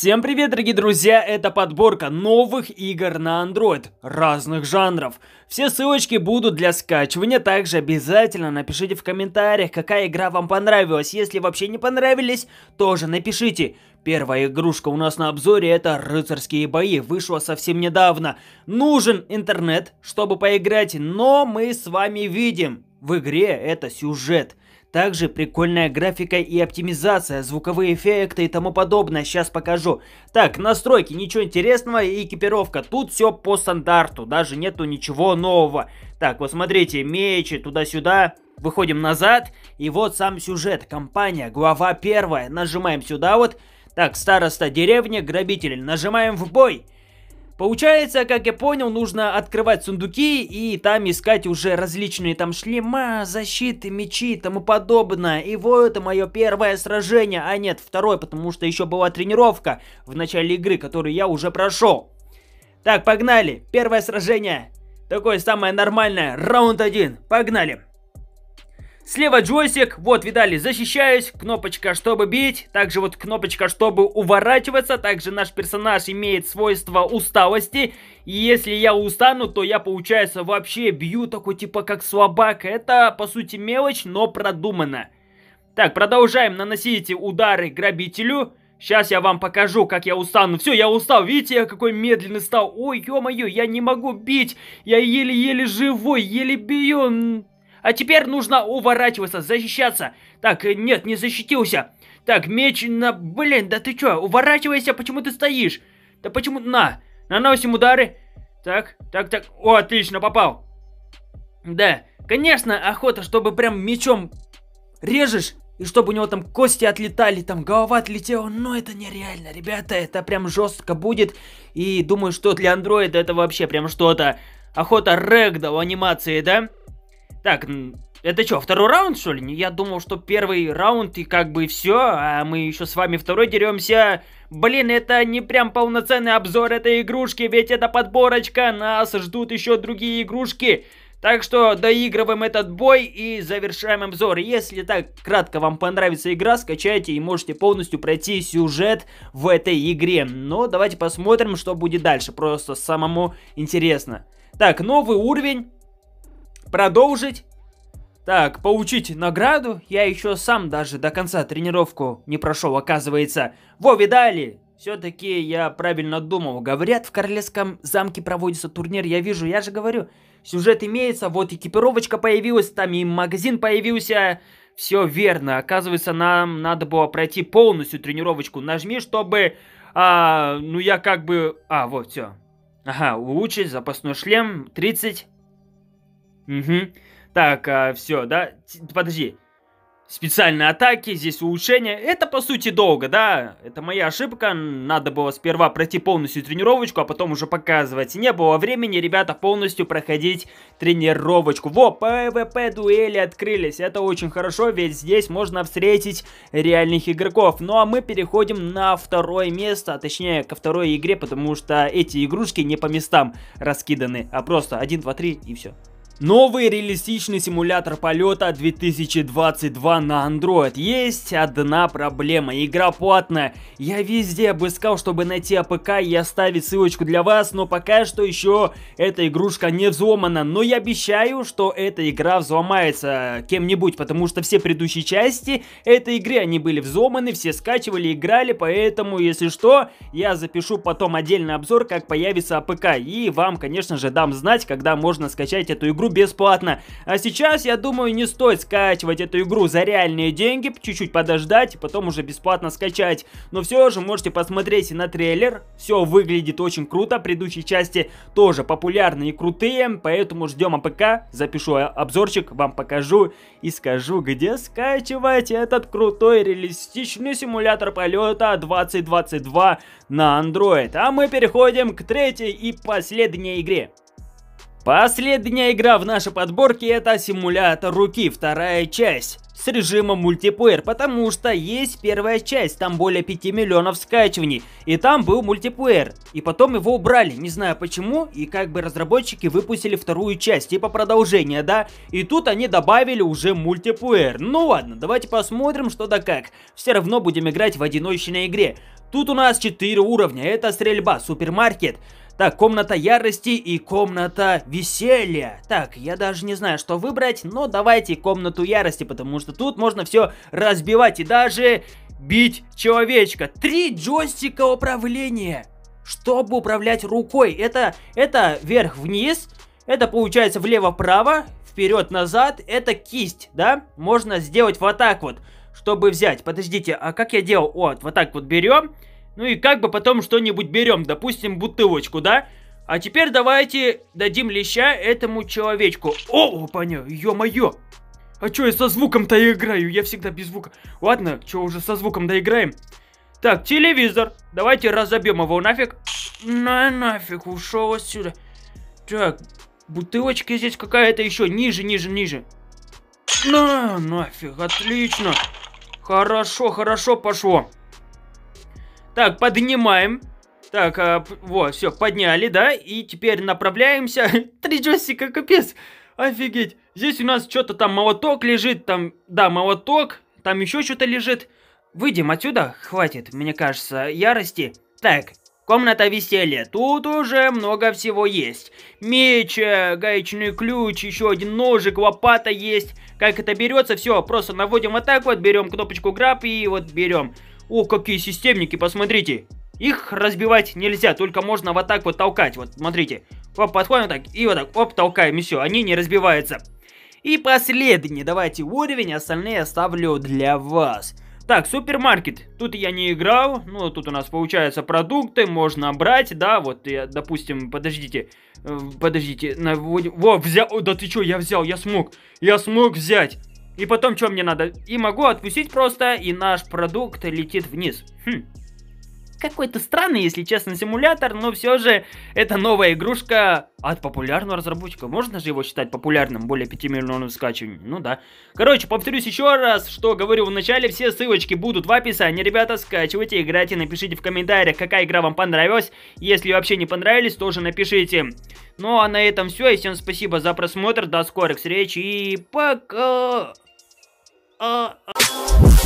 Всем привет, дорогие друзья! Это подборка новых игр на Android, разных жанров. Все ссылочки будут для скачивания, также обязательно напишите в комментариях, какая игра вам понравилась. Если вообще не понравились, тоже напишите. Первая игрушка у нас на обзоре это «Рыцарские бои», вышла совсем недавно. Нужен интернет, чтобы поиграть, но мы с вами видим, в игре это сюжет. Также прикольная графика и оптимизация, звуковые эффекты и тому подобное, сейчас покажу. Так, настройки, ничего интересного и экипировка, тут все по стандарту, даже нету ничего нового. Так, вот смотрите, мечи туда-сюда, выходим назад, и вот сам сюжет, компания, глава первая, нажимаем сюда вот. Так, староста деревни, грабитель, нажимаем в бой. Получается, как я понял, нужно открывать сундуки и там искать уже различные там шлема, защиты, мечи и тому подобное. И вот это мое первое сражение, а нет, второе, потому что еще была тренировка в начале игры, которую я уже прошел. Так, погнали, первое сражение, такое самое нормальное, раунд один, погнали. Слева джойстик, вот, видали, защищаюсь, кнопочка, чтобы бить, также вот кнопочка, чтобы уворачиваться, также наш персонаж имеет свойство усталости, и если я устану, то я, получается, вообще бью такой типа как слабак, Это, по сути, мелочь, но продумано. Так, продолжаем наносить удары грабителю. Сейчас я вам покажу, как я устану. Все, я устал. Видите, я какой медленный стал. Ой, ё-моё, я не могу бить. Я еле-еле живой, еле бью. А теперь нужно уворачиваться, защищаться. Так, э, нет, не защитился. Так, меч на... Блин, да ты чё, уворачивайся, почему ты стоишь? Да почему... На, наносим удары. Так, так, так. О, отлично, попал. Да, конечно, охота, чтобы прям мечом режешь, и чтобы у него там кости отлетали, там голова отлетела. Но это нереально, ребята, это прям жестко будет. И думаю, что для андроида это вообще прям что-то. Охота рэгдал анимации, да? Так, это что, второй раунд, что ли? Я думал, что первый раунд и как бы все, а мы еще с вами второй деремся. Блин, это не прям полноценный обзор этой игрушки, ведь это подборочка, нас ждут еще другие игрушки. Так что доигрываем этот бой и завершаем обзор. Если так кратко вам понравится игра, скачайте и можете полностью пройти сюжет в этой игре. Но давайте посмотрим, что будет дальше, просто самому интересно. Так, новый уровень. Продолжить. Так, получить награду. Я еще сам даже до конца тренировку не прошел, оказывается. Во, видали? Все-таки я правильно думал. Говорят, в Королевском замке проводится турнир. Я вижу, я же говорю. Сюжет имеется, вот экипировочка появилась, там и магазин появился. Все верно. Оказывается, нам надо было пройти полностью тренировочку. Нажми, чтобы... А, ну, я как бы... А, вот, все. Ага, улучшить запасной шлем. 30... Угу. Так, а, все, да? Подожди. Специальные атаки, здесь улучшения. Это, по сути, долго, да? Это моя ошибка. Надо было сперва пройти полностью тренировочку, а потом уже показывать. Не было времени, ребята, полностью проходить тренировочку. Во, ПВП-дуэли открылись. Это очень хорошо, ведь здесь можно встретить реальных игроков. Ну а мы переходим на второе место, а точнее ко второй игре, потому что эти игрушки не по местам раскиданы, а просто 1, 2, 3 и все. Новый реалистичный симулятор полета 2022 на Android. Есть одна проблема. Игра платная. Я везде обыскал, чтобы найти АПК и оставить ссылочку для вас, но пока что еще эта игрушка не взломана. Но я обещаю, что эта игра взломается кем-нибудь, потому что все предыдущие части этой игры, они были взломаны, все скачивали, играли, поэтому, если что, я запишу потом отдельный обзор, как появится АПК. И вам, конечно же, дам знать, когда можно скачать эту игру игру бесплатно. А сейчас, я думаю, не стоит скачивать эту игру за реальные деньги, чуть-чуть подождать и потом уже бесплатно скачать. Но все же можете посмотреть на трейлер, все выглядит очень круто, предыдущие части тоже популярные и крутые, поэтому ждем АПК, запишу обзорчик, вам покажу и скажу, где скачивать этот крутой реалистичный симулятор полета 2022 на Android. А мы переходим к третьей и последней игре. Последняя игра в нашей подборке это симулятор руки, вторая часть с режимом мультиплеер, потому что есть первая часть, там более 5 миллионов скачиваний, и там был мультиплеер. И потом его убрали, не знаю почему, и как бы разработчики выпустили вторую часть, типа продолжение, да? И тут они добавили уже мультиплеер. Ну ладно, давайте посмотрим, что да как. Все равно будем играть в одиночной игре. Тут у нас 4 уровня, это стрельба, супермаркет, так, комната ярости и комната веселья. Так, я даже не знаю, что выбрать, но давайте комнату ярости, потому что тут можно все разбивать и даже бить человечка. Три джойстика управления, чтобы управлять рукой. Это, это вверх-вниз, это получается влево-вправо, вперед-назад, это кисть, да? Можно сделать вот так вот, чтобы взять. Подождите, а как я делал? Вот, вот так вот берем. Ну и как бы потом что-нибудь берем, допустим, бутылочку, да? А теперь давайте дадим леща этому человечку. О, опаня, ё-моё! А чё я со звуком-то играю? Я всегда без звука. Ладно, чё уже со звуком доиграем? Так, телевизор. Давайте разобьем его нафиг. На нафиг, ушел отсюда. Так, бутылочки здесь какая-то еще ниже, ниже, ниже. На нафиг, отлично. Хорошо, хорошо пошло. Так, поднимаем. Так, а, вот, все, подняли, да? И теперь направляемся. Три джойстика, капец. Офигеть. Здесь у нас что-то там молоток лежит, там, да, молоток. Там еще что-то лежит. Выйдем отсюда, хватит, мне кажется, ярости. Так, комната веселья. Тут уже много всего есть. Меч, э, гаечный ключ, еще один ножик, лопата есть. Как это берется, все, просто наводим вот так вот, берем кнопочку граб и вот берем. О, какие системники, посмотрите. Их разбивать нельзя, только можно вот так вот толкать. Вот, смотрите. Оп, подходим так, и вот так, оп, толкаем, и все, они не разбиваются. И последний, давайте уровень, остальные оставлю для вас. Так, супермаркет. Тут я не играл. Ну, тут у нас получается продукты, можно брать, да, вот, я, допустим, подождите, э, подождите, наводим... Во, взял, да ты чё, я взял, я смог, я смог взять. И потом, что мне надо? И могу отпустить просто, и наш продукт летит вниз. Хм. Какой-то странный, если честно, симулятор, но все же это новая игрушка от популярного разработчика. Можно же его считать популярным, более 5 миллионов скачиваний. Ну да. Короче, повторюсь еще раз, что говорю в начале, все ссылочки будут в описании. Ребята, скачивайте, играйте, напишите в комментариях, какая игра вам понравилась. Если вообще не понравились, тоже напишите. Ну а на этом все, и всем спасибо за просмотр, до скорых встреч и пока! uh, uh.